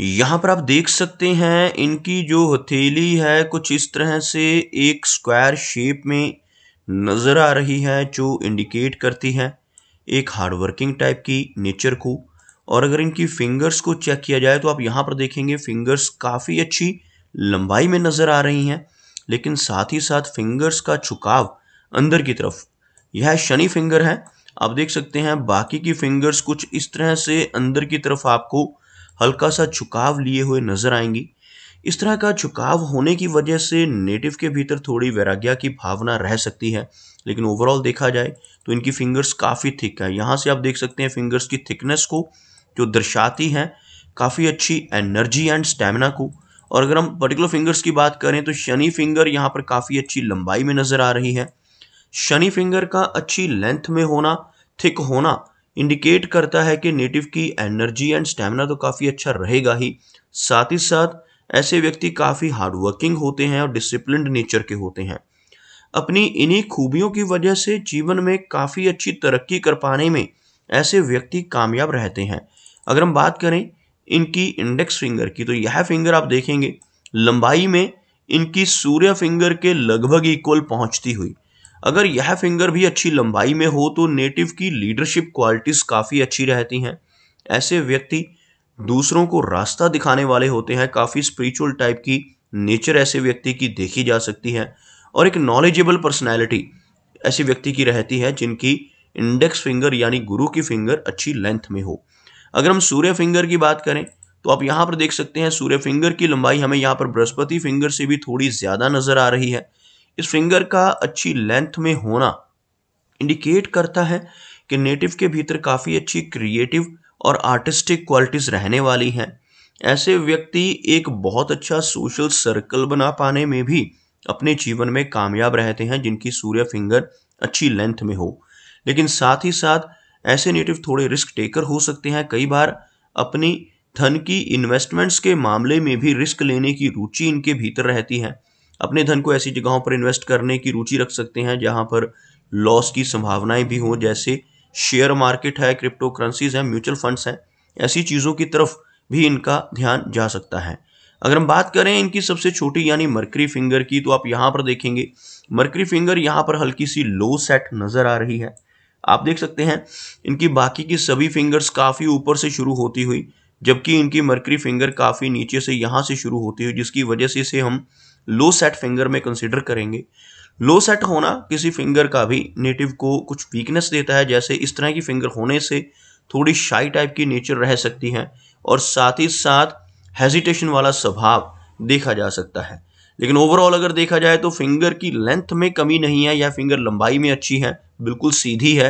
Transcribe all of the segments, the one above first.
यहाँ पर आप देख सकते हैं इनकी जो हथेली है कुछ इस तरह से एक स्क्वायर शेप में नजर आ रही है जो इंडिकेट करती है एक हार्ड वर्किंग टाइप की नेचर को और अगर इनकी फिंगर्स को चेक किया जाए तो आप यहाँ पर देखेंगे फिंगर्स काफ़ी अच्छी लंबाई में नज़र आ रही हैं लेकिन साथ ही साथ फिंगर्स का झुकाव अंदर की तरफ यह शनि फिंगर है आप देख सकते हैं बाकी की फिंगर्स कुछ इस तरह से अंदर की तरफ आपको हल्का सा झुकाव लिए हुए नजर आएंगी इस तरह का झुकाव होने की वजह से नेटिव के भीतर थोड़ी वैराग्या की भावना रह सकती है लेकिन ओवरऑल देखा जाए तो इनकी फिंगर्स काफ़ी थिक है यहाँ से आप देख सकते हैं फिंगर्स की थिकनेस को जो दर्शाती हैं काफ़ी अच्छी एनर्जी एंड स्टेमिना को और अगर हम पर्टिकुलर फिंगर्स की बात करें तो शनि फिंगर यहाँ पर काफ़ी अच्छी लंबाई में नज़र आ रही है शनि फिंगर का अच्छी लेंथ में होना थिक होना इंडिकेट करता है कि नेटिव की एनर्जी एंड स्टेमिना तो काफ़ी अच्छा रहेगा ही साथ ही साथ ऐसे व्यक्ति काफ़ी हार्डवर्किंग होते हैं और डिसिप्लिन नेचर के होते हैं अपनी इन्हीं खूबियों की वजह से जीवन में काफ़ी अच्छी तरक्की कर पाने में ऐसे व्यक्ति कामयाब रहते हैं अगर हम बात करें इनकी इंडेक्स फिंगर की तो यह फिंगर आप देखेंगे लंबाई में इनकी सूर्य फिंगर के लगभग इक्वल पहुंचती हुई अगर यह फिंगर भी अच्छी लंबाई में हो तो नेटिव की लीडरशिप क्वालिटीज़ काफ़ी अच्छी रहती हैं ऐसे व्यक्ति दूसरों को रास्ता दिखाने वाले होते हैं काफ़ी स्पिरिचुअल टाइप की नेचर ऐसे व्यक्ति की देखी जा सकती है और एक नॉलेजेबल पर्सनैलिटी ऐसे व्यक्ति की रहती है जिनकी इंडेक्स फिंगर यानी गुरु की फिंगर अच्छी लेंथ में हो अगर हम सूर्य फिंगर की बात करें तो आप यहाँ पर देख सकते हैं सूर्य फिंगर की लंबाई हमें यहाँ पर बृहस्पति फिंगर से भी थोड़ी ज़्यादा नज़र आ रही है इस फिंगर का अच्छी लेंथ में होना इंडिकेट करता है कि नेटिव के भीतर काफ़ी अच्छी क्रिएटिव और आर्टिस्टिक क्वालिटीज़ रहने वाली हैं ऐसे व्यक्ति एक बहुत अच्छा सोशल सर्कल बना पाने में भी अपने जीवन में कामयाब रहते हैं जिनकी सूर्य फिंगर अच्छी लेंथ में हो लेकिन साथ ही साथ ऐसे नेटिव थोड़े रिस्क टेकर हो सकते हैं कई बार अपनी धन की इन्वेस्टमेंट्स के मामले में भी रिस्क लेने की रुचि इनके भीतर रहती है अपने धन को ऐसी जगहों पर इन्वेस्ट करने की रुचि रख सकते हैं जहां पर लॉस की संभावनाएं भी हों जैसे शेयर मार्केट है क्रिप्टो करेंसीज हैं म्यूचुअल फंड्स हैं ऐसी चीज़ों की तरफ भी इनका ध्यान जा सकता है अगर हम बात करें इनकी सबसे छोटी यानी मर्करी फिंगर की तो आप यहाँ पर देखेंगे मर्करी फिंगर यहाँ पर हल्की सी लो सेट नज़र आ रही है आप देख सकते हैं इनकी बाकी की सभी फिंगर्स काफ़ी ऊपर से शुरू होती हुई जबकि इनकी मर्करी फिंगर काफ़ी नीचे से यहाँ से शुरू होती हुई जिसकी वजह से इसे हम लो सेट फिंगर में कंसिडर करेंगे लो सेट होना किसी फिंगर का भी नेटिव को कुछ वीकनेस देता है जैसे इस तरह की फिंगर होने से थोड़ी शाई टाइप की नेचर रह सकती है और साथ ही साथ हेजिटेशन वाला स्वभाव देखा जा सकता है लेकिन ओवरऑल अगर देखा जाए तो फिंगर की लेंथ में कमी नहीं है या फिंगर लंबाई में अच्छी है बिल्कुल सीधी है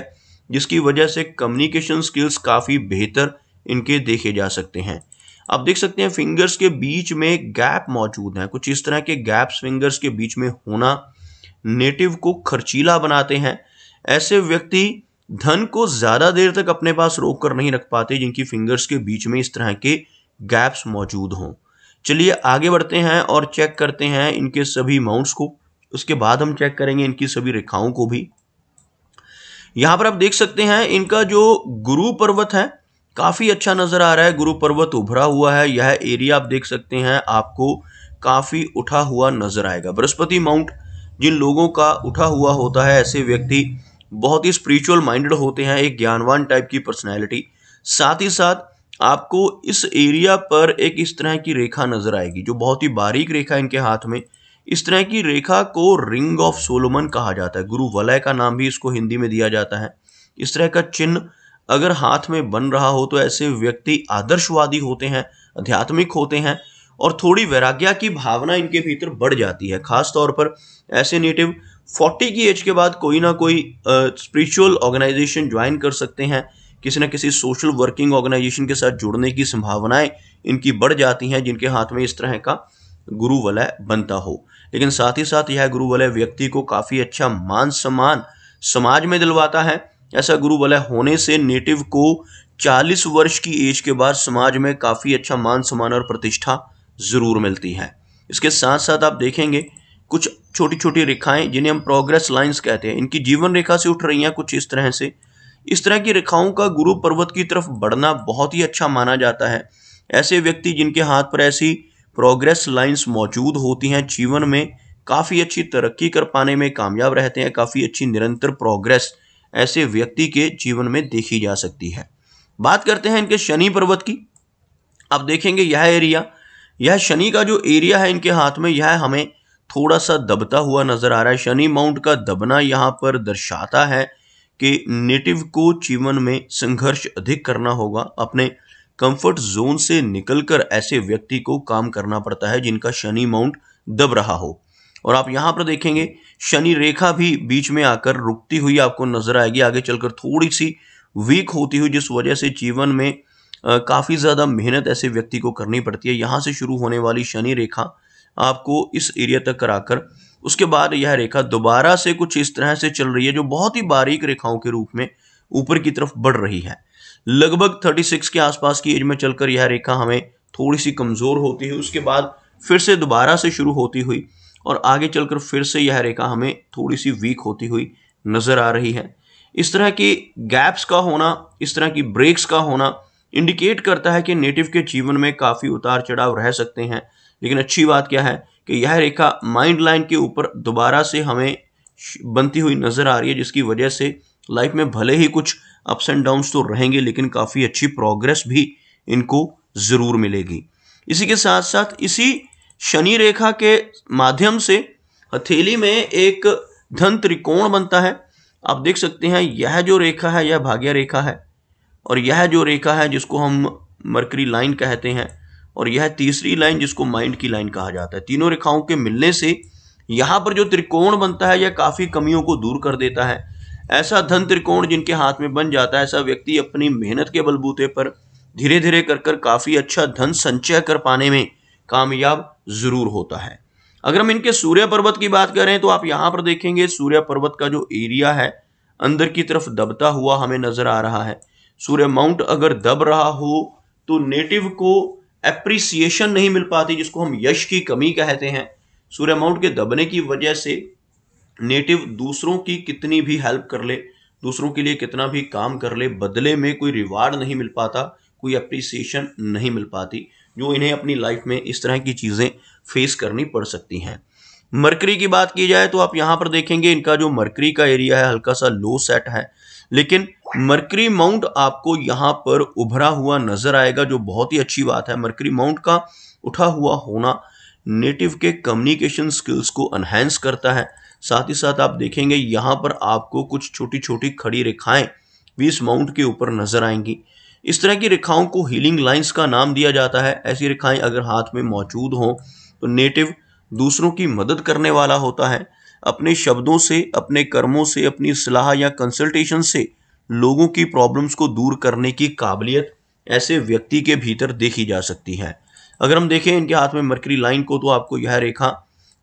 जिसकी वजह से कम्युनिकेशन स्किल्स काफ़ी बेहतर इनके देखे जा सकते हैं आप देख सकते हैं फिंगर्स के बीच में गैप मौजूद है कुछ इस तरह के गैप्स फिंगर्स के बीच में होना नेटिव को खर्चीला बनाते हैं ऐसे व्यक्ति धन को ज़्यादा देर तक अपने पास रोक कर नहीं रख पाते जिनकी फिंगर्स के बीच में इस तरह के गैप्स मौजूद हों चलिए आगे बढ़ते हैं और चेक करते हैं इनके सभी माउंट्स को उसके बाद हम चेक करेंगे इनकी सभी रेखाओं को भी यहां पर आप देख सकते हैं इनका जो गुरु पर्वत है काफ़ी अच्छा नज़र आ रहा है गुरु पर्वत उभरा हुआ है यह एरिया आप देख सकते हैं आपको काफ़ी उठा हुआ नज़र आएगा बृहस्पति माउंट जिन लोगों का उठा हुआ होता है ऐसे व्यक्ति बहुत ही स्पिरिचुअल माइंडेड होते हैं एक ज्ञानवान टाइप की पर्सनैलिटी साथ ही साथ आपको इस एरिया पर एक इस तरह की रेखा नज़र आएगी जो बहुत ही बारीक रेखा इनके हाथ में इस तरह की रेखा को रिंग ऑफ सोलोमन कहा जाता है गुरु वलय का नाम भी इसको हिंदी में दिया जाता है इस तरह का चिन्ह अगर हाथ में बन रहा हो तो ऐसे व्यक्ति आदर्शवादी होते हैं आध्यात्मिक होते हैं और थोड़ी वैराग्या की भावना इनके भीतर बढ़ जाती है खास तौर पर ऐसे नेटिव 40 की एज के बाद कोई ना कोई स्पिरिचुअल ऑर्गेनाइजेशन ज्वाइन कर सकते हैं किसी न किसी सोशल वर्किंग ऑर्गेनाइजेशन के साथ जुड़ने की संभावनाएं इनकी बढ़ जाती हैं जिनके हाथ में इस तरह का गुरु वलय बनता हो लेकिन साथ ही साथ यह गुरु वलय व्यक्ति को काफ़ी अच्छा मान सम्मान समाज में दिलवाता है ऐसा गुरु वलय होने से नेटिव को 40 वर्ष की एज के बाद समाज में काफ़ी अच्छा मान सम्मान और प्रतिष्ठा ज़रूर मिलती है इसके साथ साथ आप देखेंगे कुछ छोटी छोटी रेखाएं जिन्हें हम प्रोग्रेस लाइंस कहते हैं इनकी जीवन रेखा से उठ रही हैं कुछ इस तरह से इस तरह की रेखाओं का गुरु पर्वत की तरफ बढ़ना बहुत ही अच्छा माना जाता है ऐसे व्यक्ति जिनके हाथ पर ऐसी प्रोग्रेस लाइंस मौजूद होती हैं जीवन में काफ़ी अच्छी तरक्की कर पाने में कामयाब रहते हैं काफ़ी अच्छी निरंतर प्रोग्रेस ऐसे व्यक्ति के जीवन में देखी जा सकती है बात करते हैं इनके शनि पर्वत की आप देखेंगे यह एरिया यह शनि का जो एरिया है इनके हाथ में यह हमें थोड़ा सा दबता हुआ नजर आ रहा है शनि माउंट का दबना यहाँ पर दर्शाता है कि नेटिव को जीवन में संघर्ष अधिक करना होगा अपने कंफर्ट जोन से निकलकर ऐसे व्यक्ति को काम करना पड़ता है जिनका शनि माउंट दब रहा हो और आप यहाँ पर देखेंगे शनि रेखा भी बीच में आकर रुकती हुई आपको नजर आएगी आगे चलकर थोड़ी सी वीक होती हुई जिस वजह से जीवन में काफ़ी ज़्यादा मेहनत ऐसे व्यक्ति को करनी पड़ती है यहाँ से शुरू होने वाली शनि रेखा आपको इस एरिया तक कराकर उसके बाद यह रेखा दोबारा से कुछ इस तरह से चल रही है जो बहुत ही बारीक रेखाओं के रूप में ऊपर की तरफ बढ़ रही है लगभग 36 के आसपास की एज में चलकर यह रेखा हमें थोड़ी सी कमज़ोर होती है उसके बाद फिर से दोबारा से शुरू होती हुई और आगे चलकर फिर से यह रेखा हमें थोड़ी सी वीक होती हुई नज़र आ रही है इस तरह के गैप्स का होना इस तरह की ब्रेक्स का होना इंडिकेट करता है कि नेटिव के जीवन में काफ़ी उतार चढ़ाव रह सकते हैं लेकिन अच्छी बात क्या है कि यह रेखा माइंड लाइन के ऊपर दोबारा से हमें बनती हुई नज़र आ रही है जिसकी वजह से लाइफ में भले ही कुछ अप्स एंड डाउन्स तो रहेंगे लेकिन काफ़ी अच्छी प्रोग्रेस भी इनको ज़रूर मिलेगी इसी के साथ साथ इसी शनि रेखा के माध्यम से हथेली में एक धन त्रिकोण बनता है आप देख सकते हैं यह जो रेखा है यह भाग्य रेखा है और यह जो रेखा है जिसको हम मरकरी लाइन कहते हैं और यह तीसरी लाइन जिसको माइंड की लाइन कहा जाता है तीनों रेखाओं के मिलने से यहाँ पर जो त्रिकोण बनता है यह काफ़ी कमियों को दूर कर देता है ऐसा धन त्रिकोण जिनके हाथ में बन जाता है ऐसा व्यक्ति अपनी मेहनत के बलबूते पर धीरे धीरे कर कर काफ़ी अच्छा धन संचय कर पाने में कामयाब ज़रूर होता है अगर हम इनके सूर्य पर्वत की बात करें तो आप यहाँ पर देखेंगे सूर्य पर्वत का जो एरिया है अंदर की तरफ दबता हुआ हमें नज़र आ रहा है सूर्य माउंट अगर दब रहा हो तो नेटिव को एप्रिसिएशन नहीं मिल पाती जिसको हम यश की कमी कहते हैं सूर्य माउंट के दबने की वजह से नेटिव दूसरों की कितनी भी हेल्प कर ले दूसरों के लिए कितना भी काम कर ले बदले में कोई रिवार्ड नहीं मिल पाता कोई अप्रिसिएशन नहीं मिल पाती जो इन्हें अपनी लाइफ में इस तरह की चीज़ें फेस करनी पड़ सकती हैं मरकरी की बात की जाए तो आप यहाँ पर देखेंगे इनका जो मरकरी का एरिया है हल्का सा लो सेट है लेकिन मरकरी माउंट आपको यहाँ पर उभरा हुआ नजर आएगा जो बहुत ही अच्छी बात है मरकरी माउंट का उठा हुआ होना नेटिव के कम्युनिकेशन स्किल्स को अनहेंस करता है साथ ही साथ आप देखेंगे यहाँ पर आपको कुछ छोटी छोटी खड़ी रेखाएं भी इस माउंट के ऊपर नजर आएंगी इस तरह की रेखाओं को हीलिंग लाइंस का नाम दिया जाता है ऐसी रेखाएं अगर हाथ में मौजूद हों तो नेटिव दूसरों की मदद करने वाला होता है अपने शब्दों से अपने कर्मों से अपनी सलाह या कंसल्टेशन से लोगों की प्रॉब्लम्स को दूर करने की काबिलियत ऐसे व्यक्ति के भीतर देखी जा सकती है अगर हम देखें इनके हाथ में मरकरी लाइन को तो आपको यह रेखा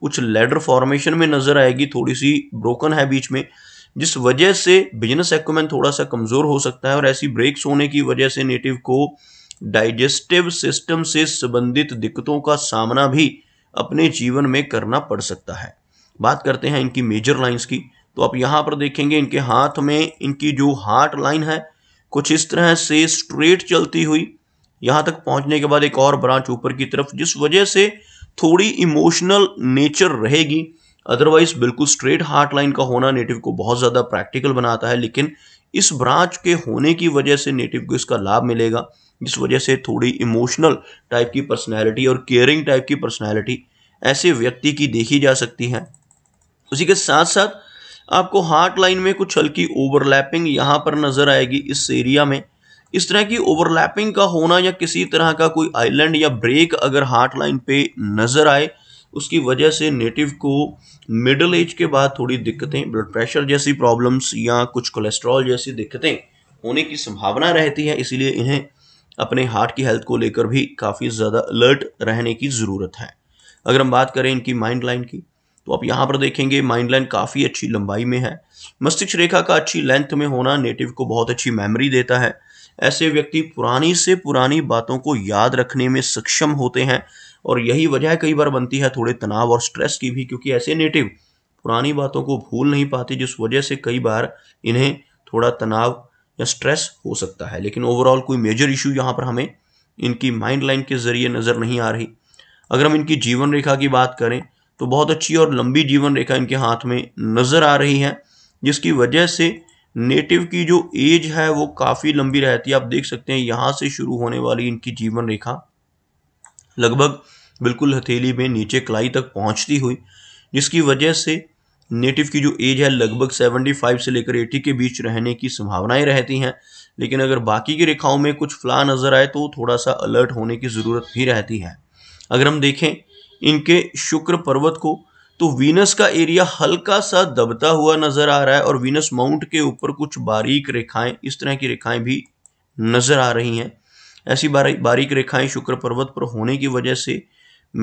कुछ लेडर फॉर्मेशन में नजर आएगी थोड़ी सी ब्रोकन है बीच में जिस वजह से बिजनेस एक्यूमेन थोड़ा सा कमज़ोर हो सकता है और ऐसी ब्रेक्स होने की वजह से नेटिव को डाइजेस्टिव सिस्टम से संबंधित दिक्कतों का सामना भी अपने जीवन में करना पड़ सकता है बात करते हैं इनकी मेजर लाइंस की तो आप यहाँ पर देखेंगे इनके हाथ में इनकी जो हार्ट लाइन है कुछ इस तरह से स्ट्रेट चलती हुई यहाँ तक पहुँचने के बाद एक और ब्रांच ऊपर की तरफ जिस वजह से थोड़ी इमोशनल नेचर रहेगी अदरवाइज बिल्कुल स्ट्रेट हार्ट लाइन का होना नेटिव को बहुत ज़्यादा प्रैक्टिकल बनाता है लेकिन इस ब्रांच के होने की वजह से नेटिव को इसका लाभ मिलेगा जिस वजह से थोड़ी इमोशनल टाइप की पर्सनैलिटी और केयरिंग टाइप की पर्सनैलिटी ऐसे व्यक्ति की देखी जा सकती है उसी के साथ साथ आपको हार्ट लाइन में कुछ हल्की ओवरलैपिंग यहाँ पर नज़र आएगी इस एरिया में इस तरह की ओवरलैपिंग का होना या किसी तरह का कोई आइलैंड या ब्रेक अगर हार्ट लाइन पे नज़र आए उसकी वजह से नेटिव को मिडल एज के बाद थोड़ी दिक्कतें ब्लड प्रेशर जैसी प्रॉब्लम्स या कुछ कोलेस्ट्रॉल जैसी दिक्कतें होने की संभावना रहती है इसीलिए इन्हें अपने हार्ट की हेल्थ को लेकर भी काफ़ी ज़्यादा अलर्ट रहने की ज़रूरत है अगर हम बात करें इनकी माइंड लाइन की तो आप यहाँ पर देखेंगे माइंड लाइन काफ़ी अच्छी लंबाई में है मस्तिष्क रेखा का अच्छी लेंथ में होना नेटिव को बहुत अच्छी मेमोरी देता है ऐसे व्यक्ति पुरानी से पुरानी बातों को याद रखने में सक्षम होते हैं और यही वजह कई बार बनती है थोड़े तनाव और स्ट्रेस की भी क्योंकि ऐसे नेटिव पुरानी बातों को भूल नहीं पाते जिस वजह से कई बार इन्हें थोड़ा तनाव या स्ट्रेस हो सकता है लेकिन ओवरऑल कोई मेजर इशू यहाँ पर हमें इनकी माइंड लाइन के जरिए नज़र नहीं आ रही अगर हम इनकी जीवन रेखा की बात करें तो बहुत अच्छी और लंबी जीवन रेखा इनके हाथ में नज़र आ रही है जिसकी वजह से नेटिव की जो एज है वो काफ़ी लंबी रहती है आप देख सकते हैं यहाँ से शुरू होने वाली इनकी जीवन रेखा लगभग बिल्कुल हथेली में नीचे कलाई तक पहुंचती हुई जिसकी वजह से नेटिव की जो एज है लगभग 75 से लेकर 80 के बीच रहने की संभावनाएं रहती हैं लेकिन अगर बाकी की रेखाओं में कुछ फ्ला नज़र आए तो थोड़ा सा अलर्ट होने की ज़रूरत भी रहती है अगर हम देखें इनके शुक्र पर्वत को तो वीनस का एरिया हल्का सा दबता हुआ नज़र आ रहा है और वीनस माउंट के ऊपर कुछ बारीक रेखाएं इस तरह की रेखाएं भी नज़र आ रही हैं ऐसी बारी बारीक रेखाएं शुक्र पर्वत पर होने की वजह से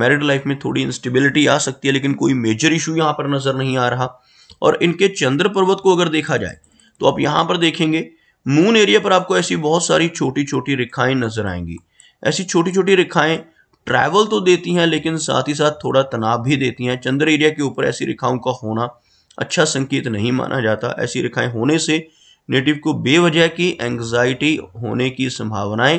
मैरिड लाइफ में थोड़ी इंस्टेबिलिटी आ सकती है लेकिन कोई मेजर इशू यहाँ पर नज़र नहीं आ रहा और इनके चंद्र पर्वत को अगर देखा जाए तो आप यहाँ पर देखेंगे मून एरिया पर आपको ऐसी बहुत सारी छोटी छोटी रेखाएं नजर आएंगी ऐसी छोटी छोटी रेखाएं ट्रैवल तो देती हैं लेकिन साथ ही साथ थोड़ा तनाव भी देती हैं चंद्र एरिया के ऊपर ऐसी रेखाओं का होना अच्छा संकेत नहीं माना जाता ऐसी रेखाएं होने से नेटिव को बेवजह की एंग्जाइटी होने की संभावनाएं